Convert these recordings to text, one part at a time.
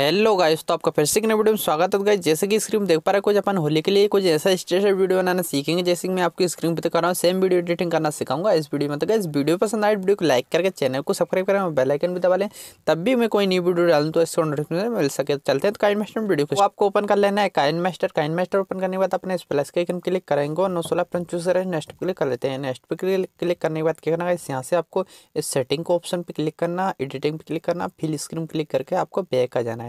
hello guys तो आपका फिर से नए वीडियो में स्वागत है गाइस तो जैसे कि स्क्रीन देख पा रहे हैं कुछ अपन होली के लिए कुछ ऐसा स्टेशन वीडियो बनाना सीखेंगे जैसे कि मैं आपकी स्क्रीन पर दिखा रहा हूँ सेम वीडियो एडिटिंग करना सिखाऊंगा इस वीडियो में तो गाइस वीडियो पसंद आए वीडियो तो को लाइक करके चैनल को सब्सक्राइब करें और बेलाइकन भी दबा लें तब भी मैं कोई नई वीडियो डालू तो इसको नोटिफिकेशन मिल सके तो चलते हैं तो काइन मास्टर वीडियो को आपको ओपन कर लेना है KineMaster KineMaster open करने के बाद अपने प्लस के आइकन क्लिक करेंगे और नौ सोलह अपन चूज करें नेक्स्ट क्लिक कर लेते हैं नेक्स्ट पर क्लिक करने के बाद क्या करना है यहाँ से आपको इस सेटिंग को ऑप्शन पर क्लिक करना एडिटिंग पर क्लिक करना फिल स्क्रीन क्लिक करके आपको बैक आ जाना है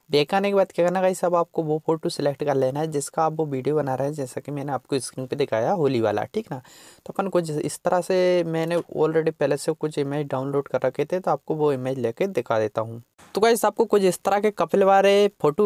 बैक आने के बाद क्या करना गाइस अब आपको वो फोटो सिलेक्ट कर लेना है जिसका आप वो वीडियो बना रहे हैं जैसा कि मैंने आपको स्क्रीन पे दिखाया होली वाला ठीक ना तो अपन कुछ इस तरह से मैंने ऑलरेडी पहले से कुछ इमेज डाउनलोड कर रखे थे तो आपको वो इमेज लेके दिखा देता हूँ तो गाइस आपको कुछ इस तरह के कपिल वाले फ़ोटो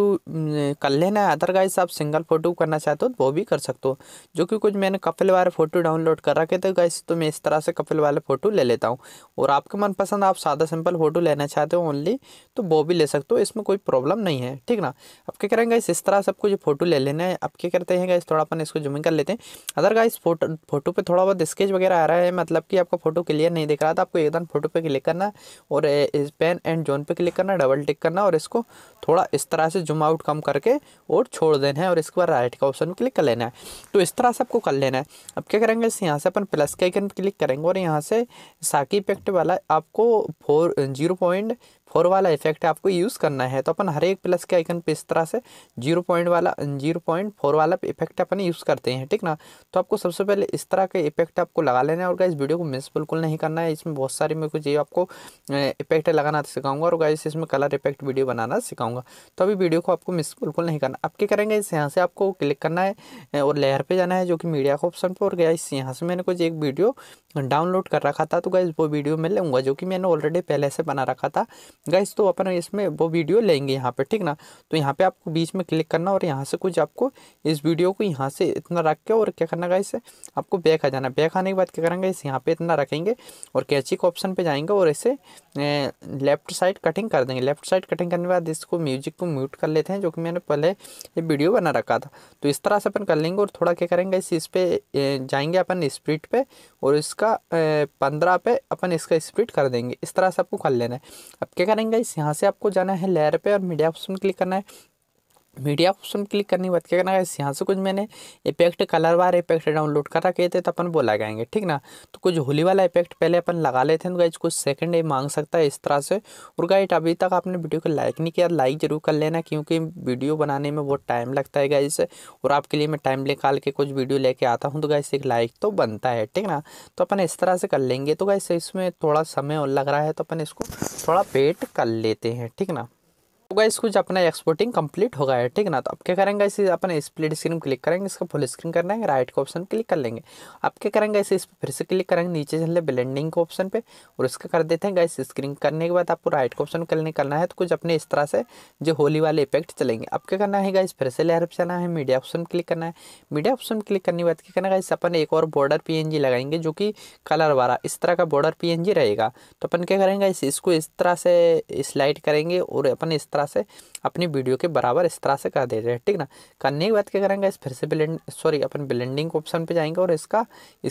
कर लेना है अदर गाइस आप सिंगल फ़ोटो करना चाहते हो तो वो भी कर सकते हो जो कि कुछ मैंने कपिल वाले फ़ोटो डाउनलोड कर रखे थे गाइस तो मैं इस तरह से कपिल वाले फ़ोटो ले लेता हूँ और आपके मनपसंद आप सादा सिंपल फ़ोटो लेना चाहते हो ओनली तो वो भी ले सकते हो इसमें कोई प्रॉब्लम नहीं नहीं है ठीक ना अब क्या करेंगे इस तरह से आपको जो फोटो ले लेना है अब क्या करते हैं गाइस थोड़ा अपन इसको जूमिंग कर लेते हैं अदर गाइस फोटो फोटो पे थोड़ा बहुत स्केच वगैरह आ रहा है मतलब कि आपका फोटो क्लियर नहीं दिख रहा था तो आपको एकदम फोटो पर क्लिक करना और इस पेन एंड जोन पर क्लिक करना डबल टिक करना और इसको थोड़ा इस तरह से जूम आउट कम करके और छोड़ देना है और इसके बाद राइट का ऑप्शन क्लिक कर लेना है तो इस तरह से आपको कर लेना है अब क्या करेंगे यहाँ से अपन प्लस के आइकन पर क्लिक करेंगे और यहाँ से साकी इफेक्ट वाला आपको फोर जीरो पॉइंट फोर वाला इफेक्ट आपको यूज़ करना है तो अपन हर एक प्लस के आइकन पे इस तरह से जीरो पॉइंट वाला जीरो पॉइंट फोर वाला इफेक्ट अपन यूज़ करते हैं ठीक ना तो आपको सबसे पहले इस तरह के इफेक्ट आपको लगा लेना है और गाइस वीडियो को मिस बिल्कुल नहीं करना है इसमें बहुत सारी मैं कुछ ये आपको इफेक्ट लगाना सिखाऊंगा और गाइस इसमें कलर इफेक्ट वीडियो बनाना सिखाऊंगा तो अभी वीडियो को आपको मिस बिल्कुल नहीं करना आप क्या करेंगे इस यहाँ से आपको क्लिक करना है और लेयर पर जाना है जो कि मीडिया का ऑप्शन पर और इस यहाँ से मैंने कुछ एक वीडियो डाउनलोड कर रखा था तो गाइज वो वीडियो मैं लूँगा जो कि मैंने ऑलरेडी पहले से बना रखा था गाइस तो अपन इसमें वो वीडियो लेंगे यहाँ पे ठीक ना तो यहाँ पे आपको बीच में क्लिक करना और यहाँ से कुछ आपको इस वीडियो को यहाँ से इतना रख के और क्या करना गाइस आपको बैक आ जाना बैक आने के बाद क्या करेंगे इस यहाँ पे इतना रखेंगे और कैची के ऑप्शन पे जाएंगे और इसे लेफ्ट साइड कटिंग कर देंगे लेफ्ट साइड कटिंग करने के बाद इसको म्यूजिक को म्यूट कर लेते हैं जो कि मैंने पहले ये वीडियो बना रखा था तो इस तरह से अपन कर लेंगे और थोड़ा क्या करेंगे इस इस पर जाएंगे अपन स्प्रिट पर और इसका पंद्रह पे अपन इसका स्प्रिट कर देंगे इस तरह से आपको कर लेना है अब क्या करेंगे इस यहाँ से आपको जाना है लेयर पे और मीडिया ऑप्शन क्लिक करना है मीडिया ऑप्शन क्लिक करने के बाद क्या करना है यहाँ से कुछ मैंने effect colour bar effect download कर रखे थे तो अपन वो लगाएंगे ठीक ना तो कुछ होली वाला इफेक्ट पहले अपन लगा लेते हैं तो गाइज कुछ सेकंड ये मांग सकता है इस तरह से और गाइज अभी तक आपने वीडियो को लाइक नहीं किया लाइक जरूर कर लेना क्योंकि वीडियो बनाने में बहुत टाइम लगता है गाइज और आपके लिए मैं टाइम निकाल के कुछ वीडियो लेके आता हूँ तो गाइज एक लाइक तो बनता है ठीक ना तो अपन इस तरह से कर लेंगे तो गाइज इसमें थोड़ा समय और लग रहा है तो अपन इसको थोड़ा पेट कर लेते हैं ठीक ना आपका इसको कुछ अपना एक्सपोर्टिंग कंप्लीट हो गया है ठीक ना तो आप क्या करेंगे इसे अपने स्प्लिट स्क्रीन क्लिक करेंगे इसका फुल स्क्रीन करना है राइट का ऑप्शन क्लिक कर लेंगे आप क्या करेंगे इसे इस पर फिर से क्लिक करेंगे नीचे चलने ब्लेंडिंग के ऑप्शन पे और उसका कर देते हैं गाइस स्क्रीन करने के बाद आपको राइट का ऑप्शन करने करना है तो कुछ अपने इस तरह से जो होली वाले इफेक्ट चलेंगे अब क्या करना है गाइस फिर से लेयर पर जाना है मीडिया ऑप्शन क्लिक करना है मीडिया ऑप्शन क्लिक करने के बाद क्या करना है गाइस अपन एक और बॉर्डर पी लगाएंगे जो कि कलर वाला इस तरह का बॉर्डर पी रहेगा तो अपन क्या करेंगे इसको इस तरह से स्लाइड करेंगे और अपन इस तरह तरह से अपनी वीडियो के बराबर इस तरह से कर दे रहे हैं ठीक ना करने की बात क्या करेंगे इस फिर से ब्लेंड सॉरी अपन ब्लेंडिंग ऑप्शन पे जाएंगे और इसका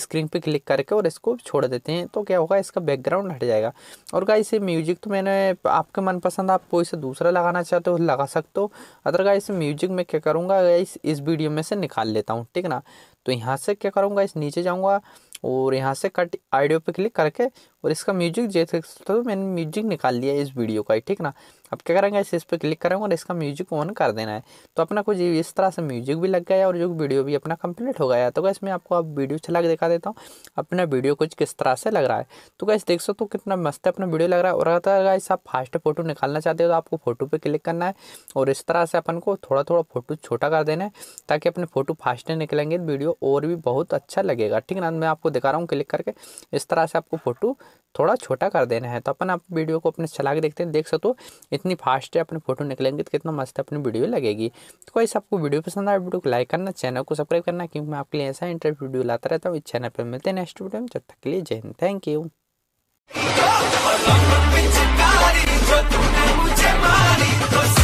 स्क्रीन पे क्लिक करके और इसको छोड़ देते हैं तो क्या होगा इसका बैकग्राउंड हट जाएगा और गाइस ये म्यूजिक तो मैंने आपके मनपसंद आप कोई से दूसरा लगाना चाहते हो लगा सकते हो अदरगाइज म्यूजिक में क्या करूँगा गाइस इस वीडियो में से निकाल लेता हूँ ठीक ना तो यहाँ से क्या करूँगा इस नीचे जाऊँगा और यहाँ से कट आइडियो पे क्लिक करके और इसका म्यूजिक जैसे तो मैंने म्यूजिक निकाल लिया इस वीडियो का ही ठीक ना अब क्या करेंगे इस पर क्लिक करेंगे और इसका म्यूजिक ऑन कर देना है तो अपना कुछ इस तरह से म्यूजिक भी लग गया और जो वीडियो भी अपना कंप्लीट हो गया तो क्या मैं आपको आप वीडियो चला के दिखा देता हूँ अपना वीडियो कुछ किस तरह से लग रहा है तो क्या देख सकते हो कितना मस्त अपना वीडियो लग रहा है और अगर गाइस तो आप फास्ट फोटो निकालना चाहते हो तो आपको फोटो पर क्लिक करना है और इस तरह से अपन को थोड़ा थोड़ा फोटो छोटा कर देना है ताकि अपने फोटो फास्ट निकलेंगे वीडियो और भी बहुत अच्छा लगेगा ठीक है ना मैं आपको दिखा रहा हूँ क्लिक करके इस तरह से आपको फोटो थोड़ा छोटा कर देना है तो अपन आप वीडियो को अपने चला के देखते हैं देख सकते हो कितनी फास्ट है अपने फोटो निकलेंगे तो कितना मस्त अपनी वीडियो लगेगी तो कोई आपको वीडियो पसंद आए वीडियो को लाइक करना चैनल को सब्सक्राइब करना क्योंकि मैं आपके लिए ऐसा इंटरेस्ट वीडियो लाता रहता हूँ इस चैनल पर मिलते हैं नेक्स्ट वीडियो में जब तक के लिए जय हिंद थैंक यू